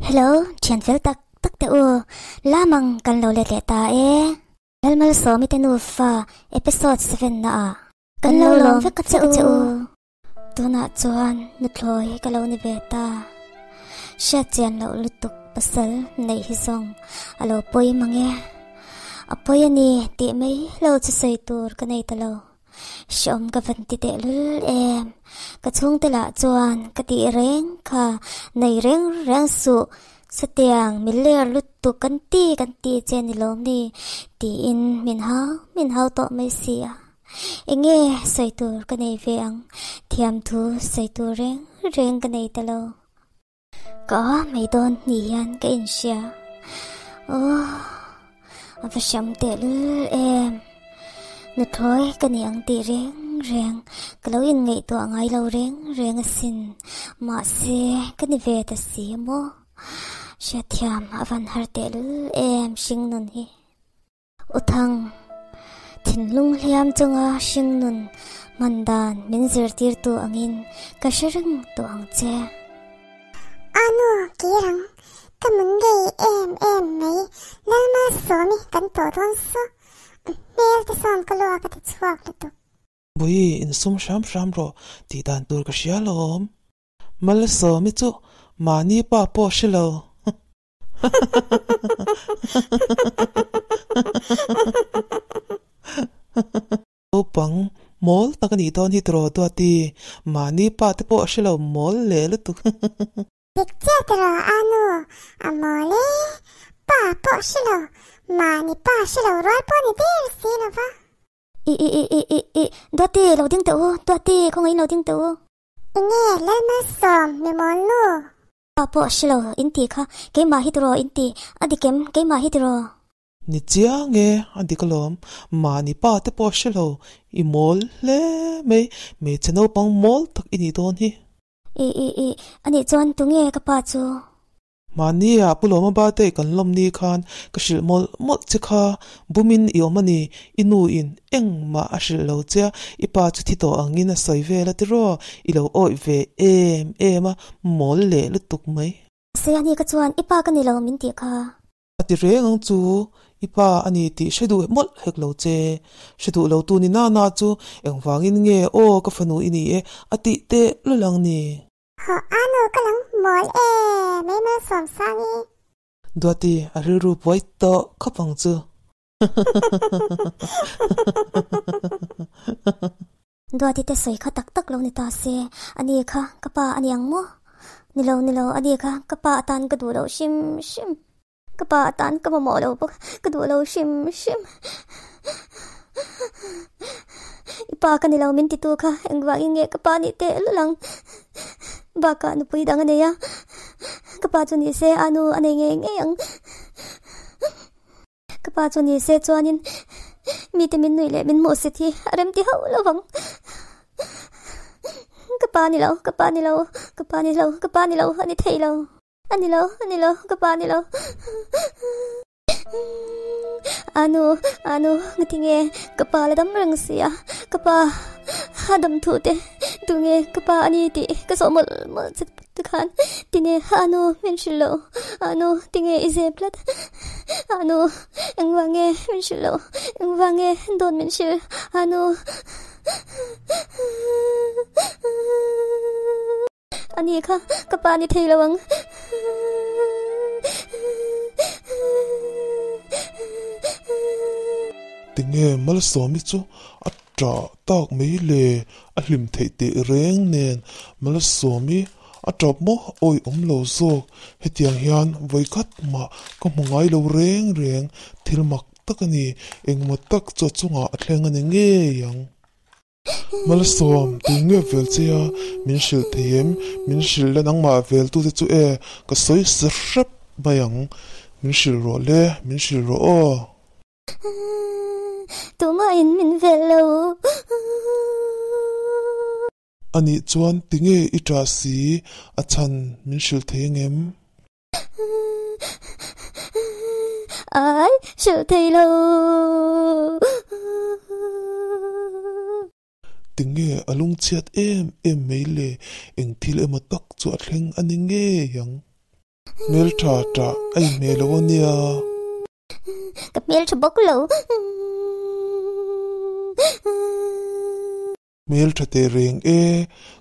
Hello, thiền phếu tắc tắc tê u, la mang kan lo le te ta e. Lal mal so mi tenu fa, episode 7 na a. Kan lo lo ve kat se u. Tu na chuan ni thloi ka lo ni ve ta. Sha chen lo lu tuk pasal nei hi song, alo poi mange. Apoy ani ti mai lo chu sei tur ka nei ta lo. Siom ka phần ti te em. Ka chung te la chuan ka ti reng kha nei reng reng su sa tiang min ler lut tu kan ti kan ti trên ni lom ni ti in min hao min hao to mai sia. Inge à. sai tur ka nei veang thiam thu say tu reng reng ka nei te lo. Có mấy đôn nhì ăn cái in xia. Ô, và chấm tệ lưu em na thoi kani ang ti reng reng kalo in ngai to angai lo reng reng sin ma se kani ve ta si mo sha thiam avan hartel em xin nun hi uthang thin lung liam changa xin nun mandan min zir tir tu angin ka sharang to ang che anu cái kamun gei em em mai lalma somi kan to thon so Bēlti sonka lokatit svoklitu. Bui in sum sham sham ro ti dan tur ka shia lom. Mal so mi chu ma ni pa po shilo. O pang mol takani ton hi tro to ti ma ni pa te ما نباش لو رابو ندير سينوفا إي إي إي إي إي إي دواتي لو دين تقو دواتي كون إين لو دين تقو إني لما سوم ممونو بابو شلو إنتي كا كي ما هيدرو إنتي أدي كم كي ما هيدرو Nitsia nghe andi kalom ma ni pa te po shelo i mol le me me chano pang mol tak ini don hi. I i i ani chon tu nghe ka pa chu. 妈你啊，不老么巴呆跟老你看，可是莫莫几下，不明又么呢？一努因，硬嘛还是老些？一把出铁刀，硬呢塞维尔的罗，伊拉奥伊维，哎哎嘛，莫勒了托么？是呀，你个做，一把跟你老明的看。阿地瑞，我做，一把阿你铁，谁都莫黑老些，谁都老多你那那做，硬方言硬哦，个分奴伊呢，阿地地老人呢？好阿奴个人。뭘 에, 매만섬상 이. 누아띠아르루보이떠커방 즈. 누아띠때소이카딱딱러니따 세. 아니카까빠아니양 모. nilo nilo adi ka kapa atan kadulo shim shim kapa atan kamamolo po kadulo shim shim ipa ka nilaw mintitu ka ang waging kapani te lulang Baka ano po i d a n g a n niya? k a p a t u ni se ano anengengeng. y k a p a t u ni se tuanin. m i t e m i n nui lemin mo s e t i aram ti h a u l o w a n g Kapanilaw, kapanilaw, kapanilaw, kapanilaw, a n i t e i l a w Anilaw, anilaw, kapanilaw. Ano, ano, n g a t i n g e kapaladam rang siya, kapa, adam tute. Dunge kapa ani ti kaso mo mo tukan tine ano menshilo ano tinge izeplat ano engwange menshilo engwange don menshil ano ani ka kapa ani thailawang tinge mal somi chu at trả tóc mấy lệ à lìm thấy tệ rèn nền mà là số mi a trả mô ôi ống lô sô hết tiếng hiền với khát mà có một ngày lâu rèn rèn thì mặc tắc ni anh mà tắc cho chung à thằng anh nghe yang mà là xóm tui nghe về chứ à mình sẽ thêm mình sẽ lên ăn mà về tu thế chú e cái soi sập mà yang mình sẽ rồi lẽ mình sẽ rồi 도마인 민벨로 아니 주한 띵에 이자시 아찬 민실 대행엠 아이 실테로 tiếng à, nghe ở lung chết em em mấy lệ anh thi em mà tắc chuột lên anh ấy nghe yang mail trả trả anh mail lo nia gặp mail cho bốc lâu hmel tha te reng e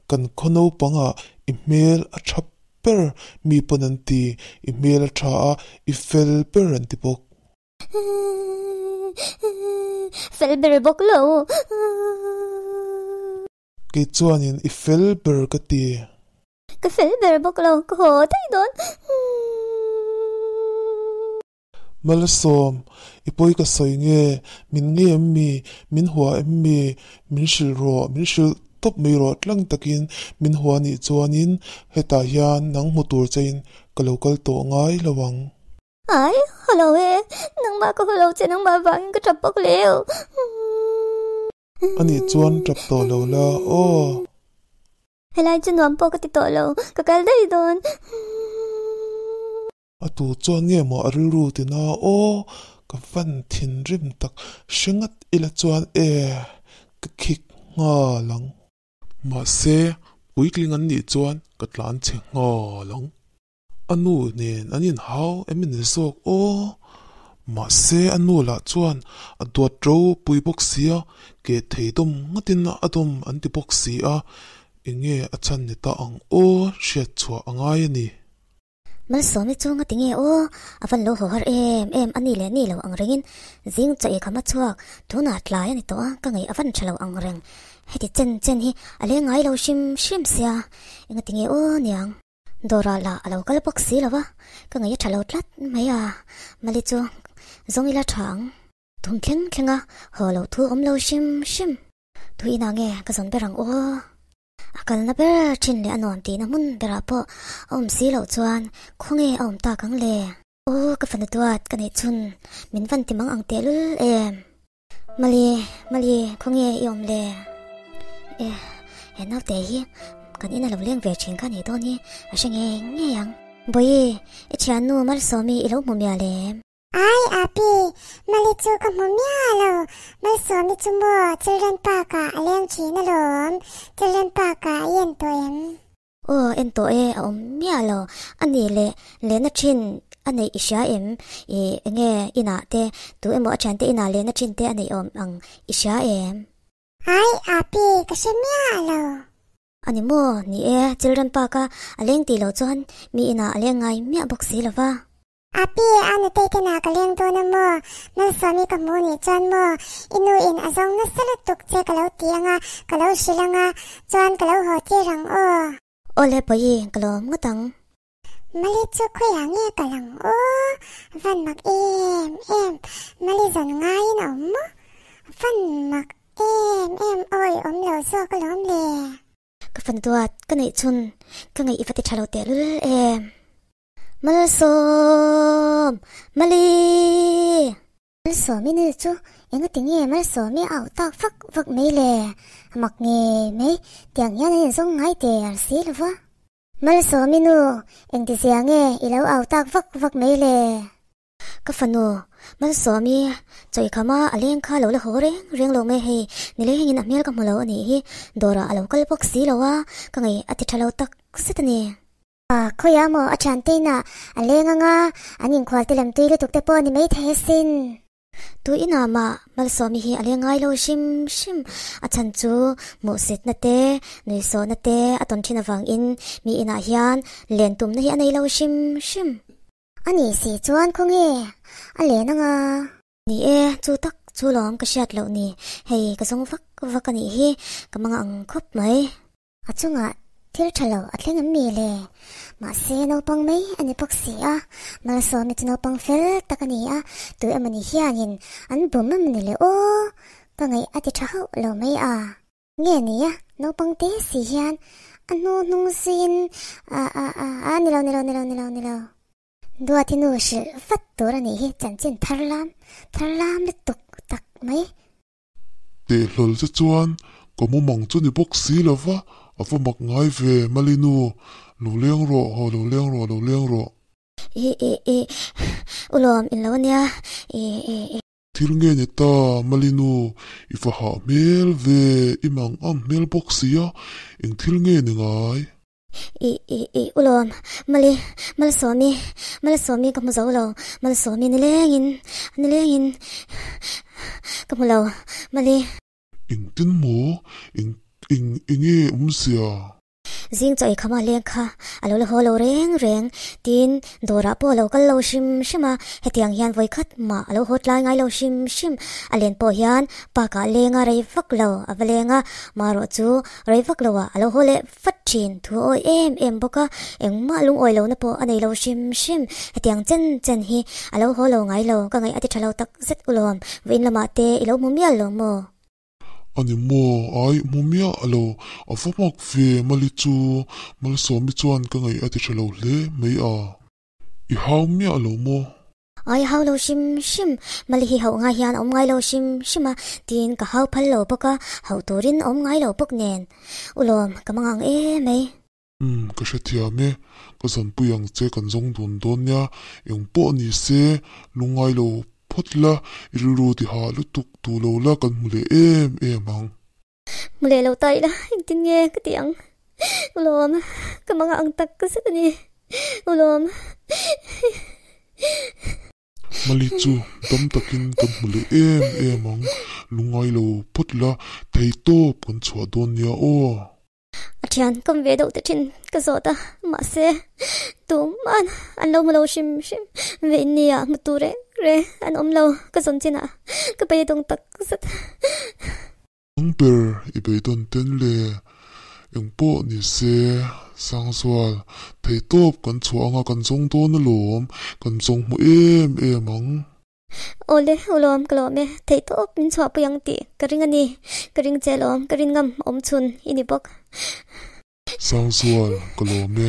kan khaw naupangah i hmel a tha per mi pawn an ti i hmel a tha a i fel per an ti bawk fel ber bawk lo ke chuanin i fel ber ka ti ka fel ber bawk lo ka haw thei มาลสมอีปอยก็สวยเงี้ยมินเงี้ยมีมินหัวเอ็มมีมินชิลรัวมินชิลตบมีรถลังตะกินมินหัวนี่จวนินเฮตาฮยานนังมุตูรเจนกะโลกลตัวง่ายระวังไอ้ฮัลโหลเอ้นังบ้าก็ฮัลโหลเจนังบ้าวังก็จับปกเลวอันนี้จวนจับตัวเลวละโอ้เฮลัยจนวนปกติตัวเลวก็กลได้โดน a tu zo nge mo a ru ru di na o ka fan tin rim tak shingat ila zuan e ka kik nga lang. Ma se uik li ngan ni zuan ka tlan che nga lang. Anu ni nan yin hao e min o ma se anu la zuan a dua dro bui ke thay dum ngatin adum an di inge e a chan ang o shia chua angayani. mal so mi chunga tinge o avan lo ho har em em ani le ni lo ang rengin jing cha e khama chuak tuna tlai ani to ka ngai avan thalo ang reng heti chen chen hi ale à, ngai lo shim shim sia inga tinge o niang dora la alo kal pak si lawa ka ngai thalo tlat maya mali chu zongila thang thum thleng thlenga ho lo thu om lo shim shim tu ina nge ka zon berang o bây akal na ber thin le anon ti na mun bera po om si lo chuan nghe ông ta cắn kang le o ka fan tuat kan chun min van timang ang telul em mali mali khunge yom le e e na te hi kan ina lo leng ve thin kan ni to ni a shange nge yang boi e chanu mar so mi ilo mumya em ai api mali chu ka mumia lo mal som ni chumo children park ka aleng china lom children park ka yen to em o en to e a om mia lo ani le le na chin anei isha em e nge ina te tu emo chan te ina le na chin te anei om ang isha em ai api ka semia lo ani mo ni e children park ka aleng ti lo chon mi ina aleng ngai mia boksi lova api an te te na kaleng to na mo na sami ka mo ni chan mo inu in azong na salut tuk che kalau tianga kalau silanga chan kalau ho che rang o ole po yi kalau mo tang mali chu khoi ang e kalang o van mak em em mali zon ngai na mo van mak em em oi om lo so kalom le ka fan duat ka nei chun ka ngai ifati thalo te lul em มนสมมาลีมนสมมีนี่จูเอ็งก็ติงเยมมนสมมีเอาตอกฟักฟักไม่เลยหมักเงี้ยไม่เตียงยันเห็นสงไงเตียสิหรือวะมนสมมีนูเอ็งติเสียงเงยอีแล้วเอาตอกฟักฟักไม่เลยก็ฟันนูมันสมีจอยขม่าอเไรยังข้าเราละหัวเร่งเรื่องเราไม่เฮนี่เลยเงินอเมียก็มาเลาอันนี้ดอราเราก็เลยบอกสีเราว่าก็ไงอาทิตย์เราตักสิทธิ์เนี่ย à ờ, khơi amo à chán tin à anh lên ngang à anh nhìn khoa tiền làm tuy lấy tục tế po anh mấy thế xin tu ina ma mal so mi hi ale ngai lo shim shim a chan chu mo set na te nei so na te aton china wang in mi ina hian len tum na hi anei lo shim shim ani si chuan khong e ale na nga ni e chu tak chu lom ka shiat lo ni hei ka song vak vak ani hi ka manga ang khop mai a chunga thil thalo atleng an mi le ma se no pang mai ani pak si a mal so mi chino pang fel takani a tu amani hianin an bum am ni le o ka ngai ati tha ho lo mai a nge ni a no pang te si hian anu nung sin a a à à à lo ni nè ni nè ni nè ni lo dua ti nu shi fat tu ra ni hi chan chin thar lam thar lam le tuk tak mai te lol se chuan có mu mong cho ni bok si lo va à phụ mặc ngay về mà li nu lu liang ro ho lu liang ro lu liang ro e e, ê ulom in lo nia ê ê ê thil nge ni ta malinu ifa ha mel ve imang am mel boxia ing thil nge ni ngai i i i ulom mali mal somi mal somi kam zo lo mal somi ni lengin ni lengin kam lo mali ing tin mo ing in inge umsia zing choi khama leng kha alo lo holo reng reng tin dora po lo kal lo shim shima hetiang hian voi khat ma alo hot lai ngai lo shim shim alen po hian pa ka lenga rei vak lo avalenga maro chu rei vak lo wa alo hole fat thin thu oi em em boka eng ma lung oi lo na po anei lo shim shim hetiang chen chen hi alo holo ngai lo ka ngai ati thalo tak zet ulom vein lama te ilo mumial lo mo ani mo ai mumia alo afamak ve mali chu mal so mi chuan ka ngai ati thalo hle mei a i hau mi alo mo ai hau lo sim sim mali hi hau nga hian om ngai lo sim sima tin ka hau phal lo paka hau torin om ngai lo pak nen ulom kamangang e mei um ka shatia me ka zan puyang che kan zong dun don nya eng po ni se lungai lo phát la ilu ro ti ha lu tuk tu lo la kan mu em em ang mu lo tai la tin nghe cái tiếng ulom ka mga ang tak ka sa tani ulom malichu dom takin kan mu em em ang lungai lo phót la thei top kan chua don ya o Atian kom ve do tin kazota mase tum man an lo malo shim shim ve nia muture re an om lo kazon tina ka pe dong tak sat ung per i pe don ten le yung po ni se sang sual thei top kan chuanga kan à, zong don à lom kan zong mu em em ang Ole ulom kalome thei to pin chwa puyang ti karing ani karing chelom kring ngam om chun ini bok sang sual kalome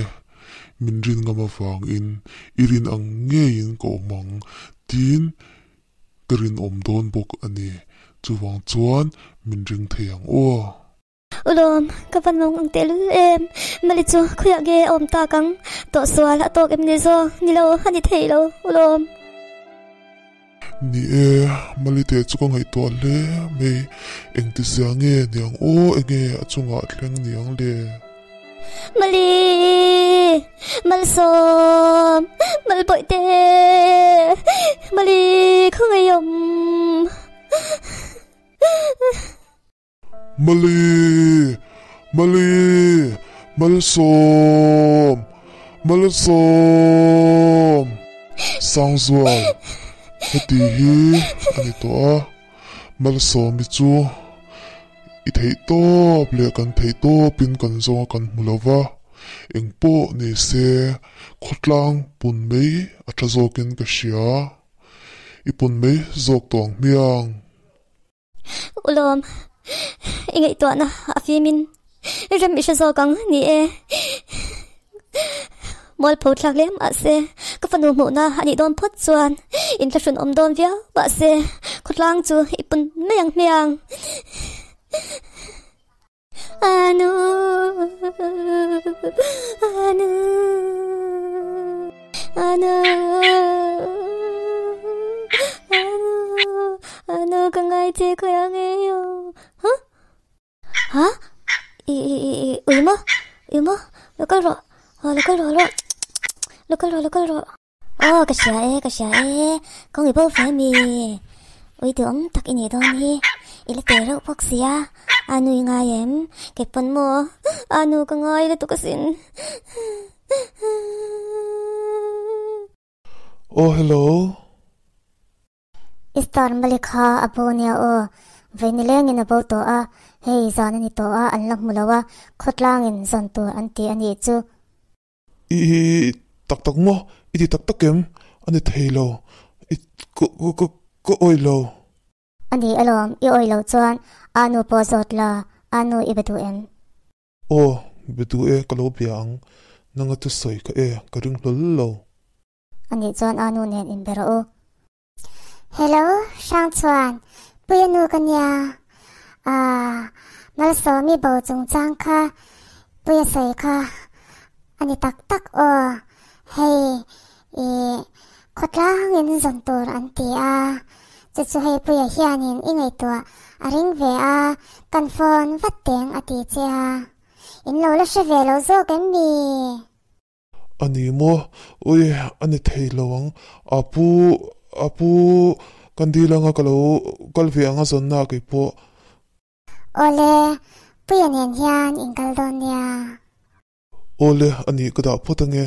min rin ngam afang in irin ang nge in ko mang tin kring om don bok ani chuwang chuan min ring theyang o ulom van mong ang telu em malichu khuya ge om ta kang to sual to em ne zo nilo ani thei lo ulom ni e malite chukang hai to le me eng ti zange niang o enge achunga thleng niang le mali malsom malpoite mali khungayom mali mali malsom malsom sang zual ti hi ani to a mal som mi chu i thei to ple kan thei to pin kan zonga kan hmulowa eng po ni se khotlang pun mei atha zokin ka shia i pun mei zok tong miang ulom ingai to na afimin rem isha zokang ni e mol po thak lem a se ka fanu mu na ani don phút chuan in la shun om don via ba se khotlang chu ipun meyang meyang anu à anu à anu à anu anu ka ngai te ko yang e Look at look at Oh, cái xe ấy, cái xe ấy, con người bố phải mì. Ôi tưởng thật in đó nhỉ. Ý là tế rộng bác xe. À nuôi ngài em, cái phần mô. À nuôi con ngài là tụi cái xin. Oh, hello. Is tar mali kha abonia o vinileng in about to a hey zan ni to a anlang mulawa khotlang in zan to anti ani chu i tak tak ngo iti tak tak kem ani thei lo i ko ko ko ko oi lo ani alom i oi lo chuan anu po là e, e, anh anu i betu em o betu e ka lo biang nanga tu soi ka e ka ring lo lo anh anh anu nen in bero o hello sang chuan puya nu kan ya à mal so mi bao chung chang kha bây giờ sai kha anh đi tak tak o hei e khotlang in zon tur an ti a chu chu hei pui a hianin ingai tua a ring ve a kan phone vat teng a ti che a in lo la she ve lo zo kan mi ani mo ui ani thei lowang apu apu kan di langa kalo kal vi anga zon na ki po ole pui an hian in kal don ya ole ani kada potang e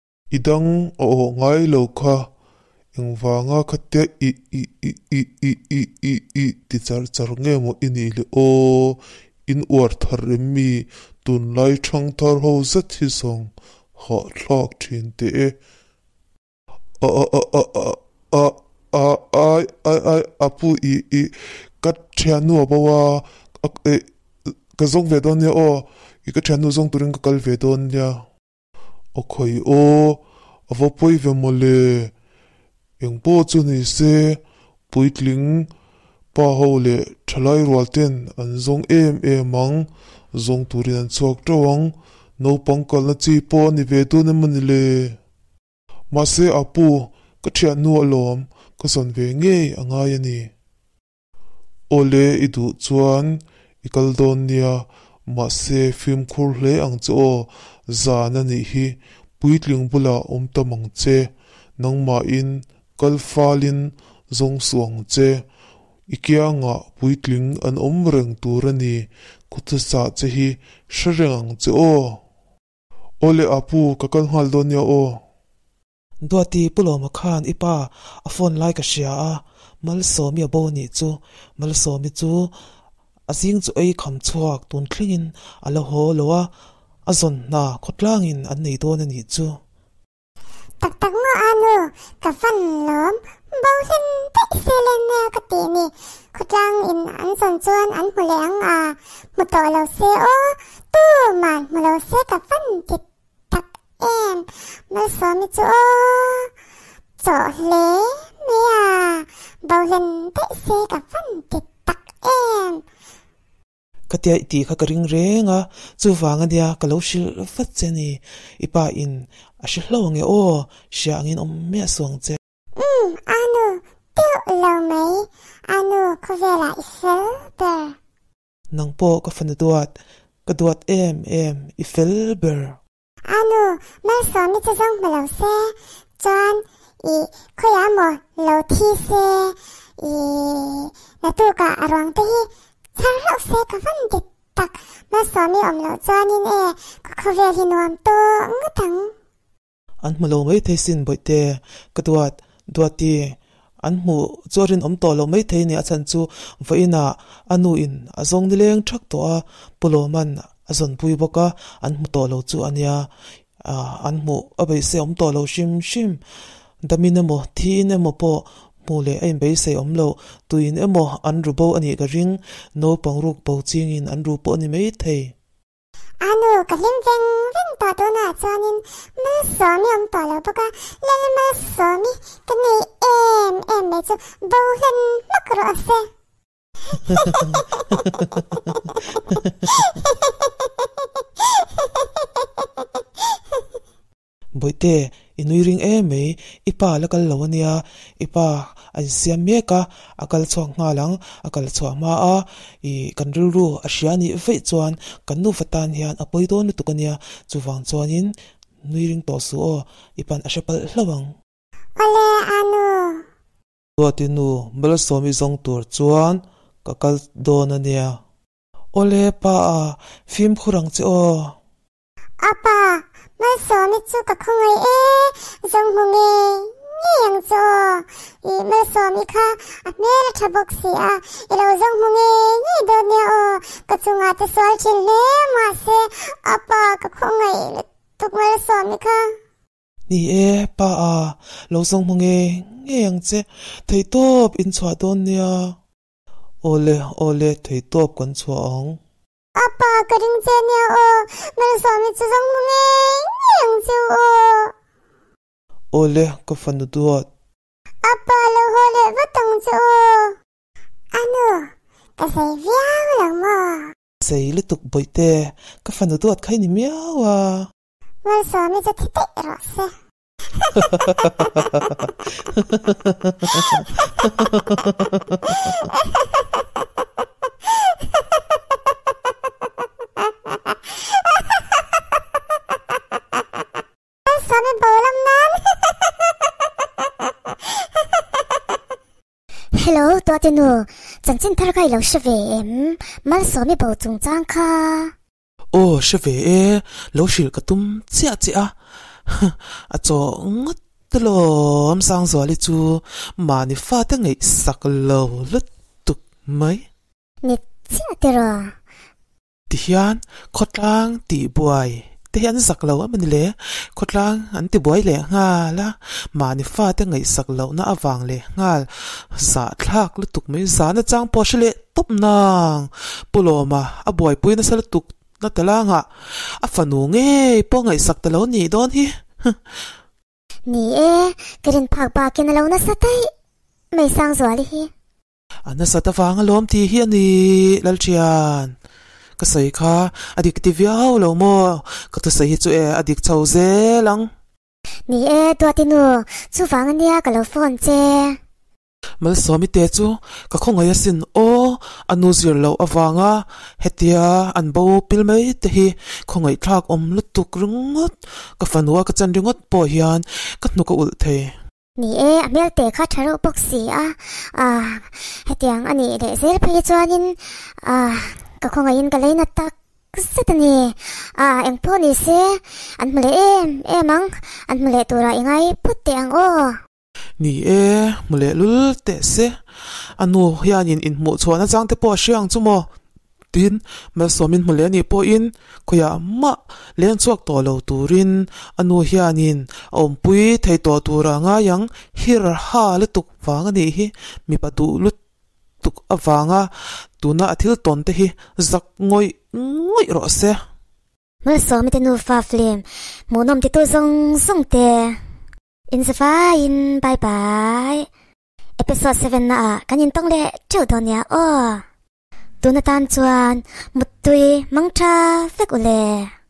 idang o ngai lo kha ingwa nga khatya i i i i i i i i ti char char nge mo ini le o in uar thar mi tun lai thang thar ho sa thi song ha thlak thin te e. a a a a a a a a a a a apu i i kat thianu bawa e, ka zong ve don ya o i ka thianu zong turin ka kal ve don ya okoi o avo poi ve mo le eng po chu ni se puitling pa ho le thalai rol ten an zong em e mang zong turin an chok to wang no pong kol na ni ve tu ni le ma se apu ka nu alom ka ve nge anga ya ni ole idu chuan ikal don nia ma se film khur le ang cho zana ni hi puitling bula umta mong che nang ma in kalfalin zong suang che ikia nga puitling an omreng tura ni kutasa che hi shirang che o ole apu kakal hal do nya o duati pulo ma khan ipa a phone like a sha mal so mi bo ni chu mal mi chu a sing chu ei kham tun khlingin ala ho lowa a zon na khot lang in an nei don ani chu tak tak mo anu ka fan lom bao hin tek se le ne ka ti ni khot lang in an zon chuan an mu le ang a mu to lo se o tu man mu lo se ka fan ti tak em mu so mi chu o cho le mi a bao hin tek se ka fan ti tak em katia iti kha karing renga chu wanga dia kalo shil fatcheni ipa in ashil lawang e o siangin om me suang che um hmm, anu teu lo mai anu ko vela iselber nang po ka phần duat cái duat em em iselber anu ma so mi cha zong ma lo se chan i ko ya mo lo thi se i na tu ka arang te 장로 세가 한데 딱 마서미 엄로 자니네 그거에 희노암 또 응당 an mu lo mai the sin boi te ka duat duat ti an mu chorin om to lo mai the ni achan chu voina anu in azong ni leng thak to a pulo man azon pui boka an mu to lo chu ania an mu abai se om to lo shim shim damina mo thi ne mo po po le aim be se om lo tuin emo an ru bo ani ka ring no pong ruk po ching in an ru po ni mei thei anu ka lim veng veng to to na chuanin mà so mi ông om to lo boka le mà so mi cái này em em me chu bo hlen makro ase thế 你如今爱美，不怕邋遢了，不尼亚，不怕。在西美卡，阿卡尔错那郎，阿卡尔错玛阿，伊卡努罗，阿西安伊费错安，卡努弗丹安，阿皮多尼图尼亚，厨房错人，如今读书哦，伊怕阿西帕拉郎。阿丽安奴。昨天奴，马拉松比赛错安，卡卡多尼亚。阿丽帕阿，菲姆库朗错安。阿爸。mà số mi chú cả không ấy ê giống hùng ê nghe yang cho ý nói số mi kha à mẹ là thà bốc xì à ý lâu giống hùng ê nghe đồ nè ô cả chung à tới số chín lê mà xe à ba cả không ấy tụt mới số mi kha nì ê ba à lâu giống hùng ê nghe yang chứ thầy top in xóa đồ nè Ole ole thầy top còn xóa ông 아빠 그림쟁이 어, 날 섬이 주성문에 angzu o. Ole ko fanu duo. Apa lo hole va tangzu o. Ano, ka sai viao lo mo. Sai le tuk boi te, ka fanu duo khai ni miao wa. Wa so mi zo ti te ro se. Ha ha ha ha ha ha ha ha ha ha ha ha Hello, tôi tên Nụ. Chẳng chân thật cái lâu sẽ về em. Mà số mi bầu trùng trang kha. ô sẽ về em. Lâu cái có tùm chịa chịa. À cho ngất tê lô em sang gió lì chú. Mà nì phát tế ngày sạc lâu lứt tục mấy. Nì chịa tê rò. Tì hián, khó tăng tì buài. te hian zak lo amani le khotlang an ti buai le nga la ma ni fa te ngai sak lo na awang le ngal za thlak lu tuk mai za na chang po le top nang puloma a buai pui na sal tuk na talanga a fanu nge po ngai sak ta lo ni don hi ni e kirin phak ba ken lo na satai mai sang zwali hi anasa ta wang lom ti hi ani lalchian cái sai kha adik ti viau lo mo ka tu sai chu e adik chau ze lang e, tua tin to chú chu anh ania cái lô phone che mal so mi te chu ka khong ya sin o anu zir à, hết hetia anh bảo pil mai te hi khongai thắc om lu tuk ngót ka hiền, cái nụ ringot po hian ka nu ka ul the ni e bốc te à, à, hết a anh hetiang ani e le phải cho anh, à. ก็คงอินกันเลยนะตักก็สุดนี่อ่าเอ็มพูนี่สิอันเมื่ยเอ็มเอ็มังอันเมื่อตัวเราเองไงพูดเตียงโอ้นี่เอ็มเลื่ลุลเตะสิอันนู้ฮยานินอินหมดชวนะจังที่ปอเชียงจุโมดินมาสมินเมื่ยนี่ปออินขยะมาเลี้ยงสวกตัวเราตัวรินอันนู้ฮยานินอมปุยไทยตัวตัวเราไงยังฮิร์ฮาลตุกฟังนี่ฮิมีประตูลุ tuk awanga tuna athil tonte hi zak ngoi ngoi ro se mo so mi te nu fa flem mo nom te to zong zong te in sa fa in bye bye episode 7 na a kanin tong le chau don ya o tuna tan chuan mutui mangtha fek ule